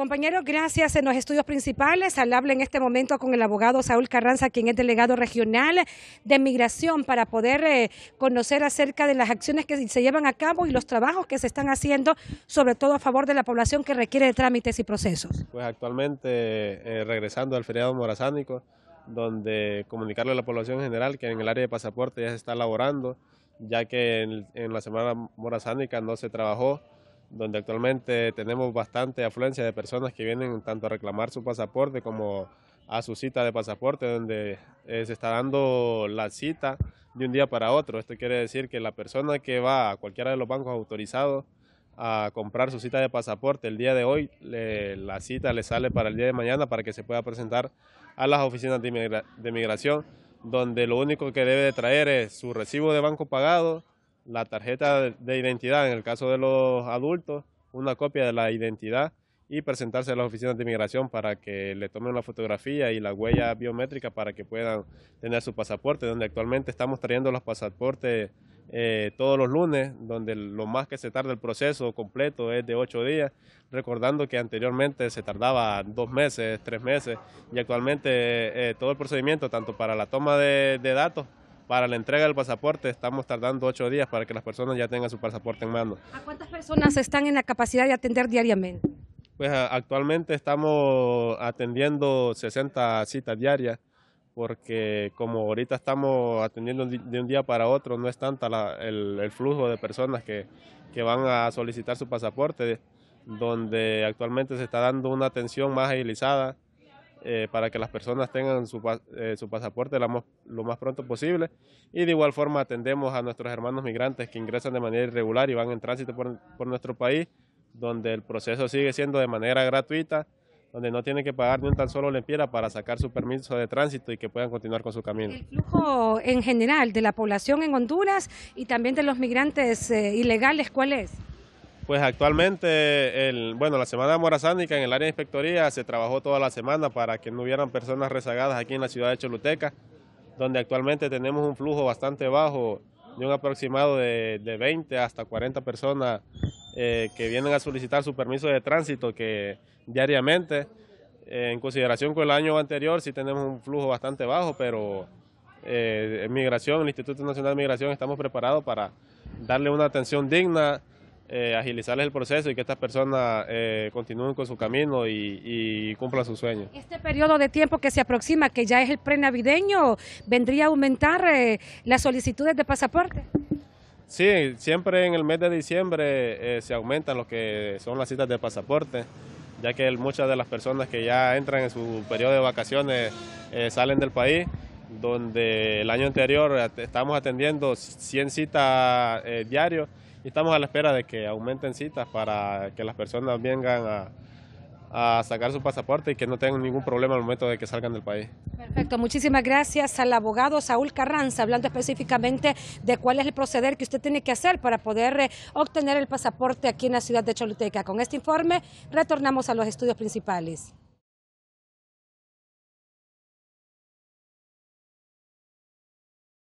Compañeros, gracias en los estudios principales. Al habla en este momento con el abogado Saúl Carranza, quien es delegado regional de migración, para poder eh, conocer acerca de las acciones que se llevan a cabo y los trabajos que se están haciendo, sobre todo a favor de la población que requiere de trámites y procesos. Pues actualmente, eh, regresando al feriado morazánico, donde comunicarle a la población en general que en el área de pasaporte ya se está elaborando, ya que en, en la semana morazánica no se trabajó, donde actualmente tenemos bastante afluencia de personas que vienen tanto a reclamar su pasaporte como a su cita de pasaporte, donde eh, se está dando la cita de un día para otro. Esto quiere decir que la persona que va a cualquiera de los bancos autorizados a comprar su cita de pasaporte el día de hoy, la cita le sale para el día de mañana para que se pueda presentar a las oficinas de, migración, donde lo único que debe traer es su recibo de banco pagado, la tarjeta de identidad, en el caso de los adultos, una copia de la identidad y presentarse a las oficinas de inmigración para que le tomen la fotografía y la huella biométrica para que puedan tener su pasaporte, donde actualmente estamos trayendo los pasaportes eh, todos los lunes, donde lo más que se tarda el proceso completo es de ocho días, recordando que anteriormente se tardaba dos meses, tres meses, y actualmente eh, todo el procedimiento, tanto para la toma de datos para la entrega del pasaporte estamos tardando ocho días para que las personas ya tengan su pasaporte en mano. ¿A cuántas personas están en la capacidad de atender diariamente? Pues actualmente estamos atendiendo 60 citas diarias porque como ahorita estamos atendiendo de un día para otro, no es tanta el, flujo de personas que, que van a solicitar su pasaporte, donde actualmente se está dando una atención más agilizada eh, para que las personas tengan su, eh, pasaporte lo más, pronto posible. Y de igual forma atendemos a nuestros hermanos migrantes que ingresan de manera irregular y van en tránsito por, nuestro país, donde el proceso sigue siendo de manera gratuita, donde no tienen que pagar ni un tan solo lempira para sacar su permiso de tránsito y que puedan continuar con su camino. El flujo en general de la población en Honduras y también de los migrantes eh, ilegales, ¿cuál es? pues actualmente, el, bueno, la Semana Morazánica en el área de inspectoría se trabajó toda la semana para que no hubieran personas rezagadas aquí en la ciudad de Choluteca, donde actualmente tenemos un flujo bastante bajo de un aproximado de, 20 hasta 40 personas eh, que vienen a solicitar su permiso de tránsito que diariamente, eh, en consideración con el año anterior, sí tenemos un flujo bastante bajo, pero eh, en Migración, el Instituto Nacional de Migración, estamos preparados para darle una atención digna agilizar eh, agilizarles el proceso y que estas personas eh, continúen con su camino y, cumplan sus sueños. Este periodo de tiempo que se aproxima, que ya es el prenavideño, ¿vendría a aumentar eh, las solicitudes de pasaporte? Sí, siempre en el mes de diciembre se aumentan lo que son las citas de pasaporte, ya que muchas de las personas que ya entran en su periodo de vacaciones salen del país donde el año anterior estamos atendiendo 100 citas diarias y estamos a la espera de que aumenten citas para que las personas vengan a, sacar su pasaporte y que no tengan ningún problema al momento de que salgan del país. Perfecto, muchísimas gracias al abogado Saúl Carranza, hablando específicamente de cuál es el proceder que usted tiene que hacer para poder eh, obtener el pasaporte aquí en la ciudad de Choluteca. Con este informe retornamos a los estudios principales.